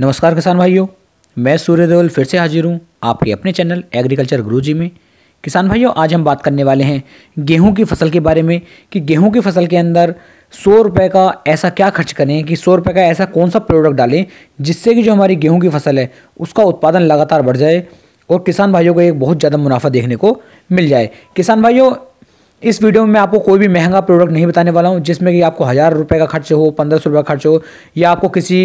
नमस्कार किसान भाइयों मैं सूर्य देवल फिर से हाजिर हूँ आपके अपने चैनल एग्रीकल्चर गुरुजी में किसान भाइयों आज हम बात करने वाले हैं गेहूं की फसल के बारे में कि गेहूं की फसल के अंदर सौ रुपये का ऐसा क्या खर्च करें कि सौ रुपये का ऐसा कौन सा प्रोडक्ट डालें जिससे कि जो हमारी गेहूं की फसल है उसका उत्पादन लगातार बढ़ जाए और किसान भाइयों को एक बहुत ज़्यादा मुनाफा देखने को मिल जाए किसान भाइयों इस वीडियो में मैं आपको कोई भी महंगा प्रोडक्ट नहीं बताने वाला हूँ जिसमें कि आपको हज़ार रुपये का खर्च हो पंद्रह सौ रुपये का खर्च हो या आपको किसी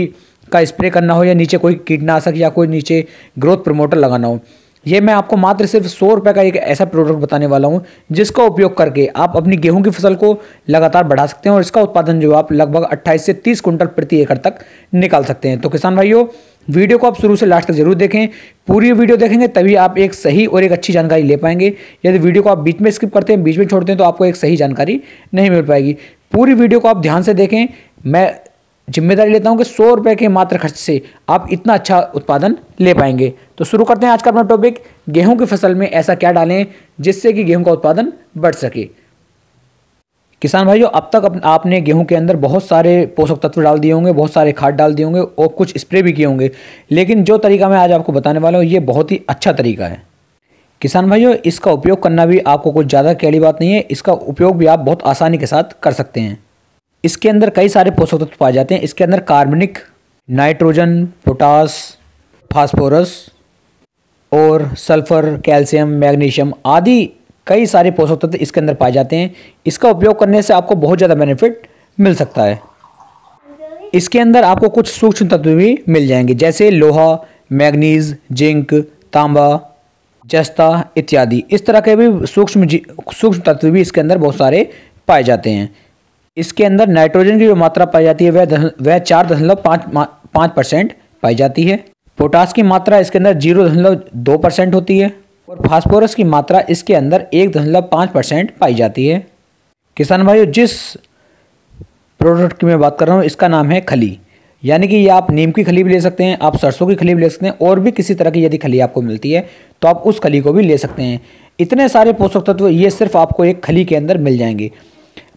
का स्प्रे करना हो या नीचे कोई कीटनाशक या कोई नीचे ग्रोथ प्रमोटर लगाना हो ये मैं आपको मात्र सिर्फ सौ रुपये का एक ऐसा प्रोडक्ट बताने वाला हूँ जिसका उपयोग करके आप अपनी गेहूं की फसल को लगातार बढ़ा सकते हैं और इसका उत्पादन जो आप लगभग 28 से 30 कुंटल प्रति एकड़ तक निकाल सकते हैं तो किसान भाइयों वीडियो को आप शुरू से लास्ट तक जरूर देखें पूरी वीडियो देखेंगे तभी आप एक सही और एक अच्छी जानकारी ले पाएंगे यदि वीडियो को आप बीच में स्किप करते हैं बीच में छोड़ते हैं तो आपको एक सही जानकारी नहीं मिल पाएगी पूरी वीडियो को आप ध्यान से देखें मैं जिम्मेदारी लेता हूँ कि सौ रुपये के मात्र खर्च से आप इतना अच्छा उत्पादन ले पाएंगे तो शुरू करते हैं आज का अपना टॉपिक गेहूं की फसल में ऐसा क्या डालें जिससे कि गेहूं का उत्पादन बढ़ सके किसान भाइयों अब तक आपने गेहूं के अंदर बहुत सारे पोषक तत्व डाल दिए होंगे बहुत सारे खाद डाल दिए होंगे और कुछ स्प्रे भी किए होंगे लेकिन जो तरीका मैं आज आपको बताने वाला हूँ ये बहुत ही अच्छा तरीका है किसान भाइयों इसका उपयोग करना भी आपको कुछ ज़्यादा कैली बात नहीं है इसका उपयोग भी आप बहुत आसानी के साथ कर सकते हैं इसके अंदर कई सारे पोषक तत्व पाए जाते हैं इसके अंदर कार्बनिक नाइट्रोजन पोटास फास्फोरस और सल्फ़र कैल्शियम मैग्नीशियम आदि कई सारे पोषक तत्व इसके अंदर पाए जाते हैं इसका उपयोग करने से आपको बहुत ज़्यादा बेनिफिट मिल सकता है इसके अंदर आपको कुछ सूक्ष्म तत्व भी मिल जाएंगे जैसे लोहा मैग्नीज जिंक तांबा जस्ता इत्यादि इस तरह के भी सूक्ष्म सूक्ष्म तत्व भी इसके अंदर बहुत सारे पाए जाते हैं इसके अंदर नाइट्रोजन की जो मात्रा पाई जाती है वह वह चार दशमलव पाँच पाँच परसेंट पाई जाती है पोटास की मात्रा इसके अंदर जीरो दशमलव दो परसेंट होती है और फास्फोरस की मात्रा इसके अंदर एक दशमलव पाँच परसेंट पाई जाती है किसान भाइयों जिस प्रोडक्ट की मैं बात कर रहा हूँ इसका नाम है खली यानी कि ये आप नीम की खली भी ले सकते हैं आप सरसों की खली भी ले सकते हैं और भी किसी तरह की यदि खली आपको मिलती है तो आप उस खली को भी ले सकते हैं इतने सारे पोषक तत्व ये सिर्फ आपको एक खली के अंदर मिल जाएंगे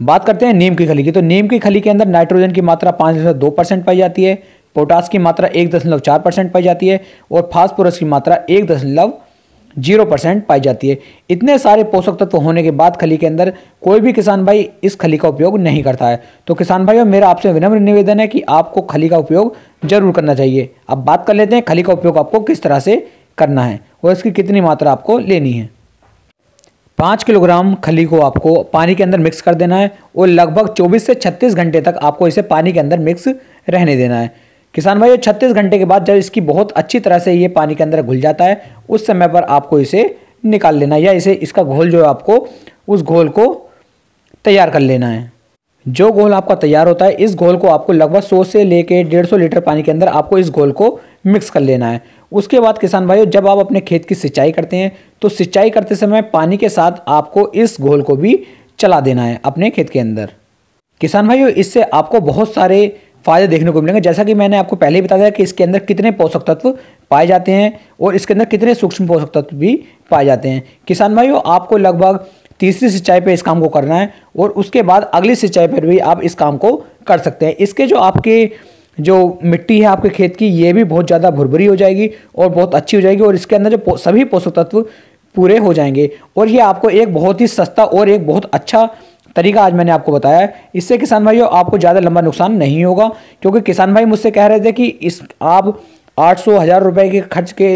बात करते हैं नीम की खली की तो नीम की खली के अंदर नाइट्रोजन की मात्रा पाँच दशमलव दो परसेंट पाई जाती है पोटास की मात्रा एक दशमलव चार परसेंट पाई जाती है और फास्फोरस की मात्रा एक दशमलव जीरो परसेंट पाई जाती है इतने सारे पोषक तत्व होने के बाद खली के अंदर कोई भी किसान भाई इस खली का उपयोग नहीं करता है तो किसान भाइयों मेरा आपसे विनम्र निवेदन है कि आपको खली का उपयोग जरूर करना चाहिए अब बात कर लेते हैं खली का उपयोग आपको किस तरह से करना है और इसकी कितनी मात्रा आपको लेनी है पाँच किलोग्राम खली को आपको पानी के अंदर मिक्स कर देना है और लगभग 24 से 36 घंटे तक आपको इसे पानी के अंदर मिक्स रहने देना है किसान भाई छत्तीस घंटे के बाद जब इसकी बहुत अच्छी तरह से ये पानी के अंदर घुल जाता है उस समय पर आपको इसे निकाल लेना है या इसे इसका घोल जो है आपको उस घोल को तैयार कर लेना है जो घोल आपका तैयार होता है इस घोल को आपको लगभग सौ से लेके सौ लीटर पानी के अंदर आपको इस घोल को मिक्स कर लेना है उसके बाद किसान भाइयों जब आप अपने खेत की सिंचाई करते हैं तो सिंचाई करते समय पानी के साथ आपको इस घोल को भी चला देना है अपने खेत के अंदर किसान भाइयों इससे आपको बहुत सारे फायदे देखने को मिलेंगे जैसा कि मैंने आपको पहले ही बताया कि इसके अंदर कितने पोषक तत्व पाए जाते हैं और इसके अंदर कितने सूक्ष्म पोषक तत्व भी पाए जाते हैं किसान भाइयों आपको लगभग तीसरी सिंचाई पर इस काम को करना है और उसके बाद अगली सिंचाई पर भी आप इस काम को कर सकते हैं इसके जो आपके जो मिट्टी है आपके खेत की ये भी बहुत ज़्यादा भुरभुरी हो जाएगी और बहुत अच्छी हो जाएगी और इसके अंदर जो सभी पोषक तत्व पूरे हो जाएंगे और ये आपको एक बहुत ही सस्ता और एक बहुत अच्छा तरीका आज मैंने आपको बताया है इससे किसान भाइयों आपको ज़्यादा लंबा नुकसान नहीं होगा क्योंकि किसान भाई मुझसे कह रहे थे कि इस आप आठ सौ हज़ार रुपये के खर्च के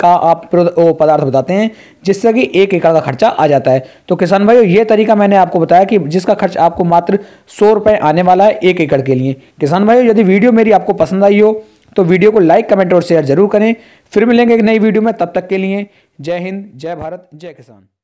का आप पदार्थ बताते हैं जिससे कि एक एकड़ का खर्चा आ जाता है तो किसान भाइयों ये तरीका मैंने आपको बताया कि जिसका खर्च आपको मात्र सौ रुपये आने वाला है एक एकड़ के लिए किसान भाइयों यदि वीडियो मेरी आपको पसंद आई हो तो वीडियो को लाइक कमेंट और शेयर जरूर करें फिर मिलेंगे एक नई वीडियो में तब तक के लिए जय हिंद जय भारत जय किसान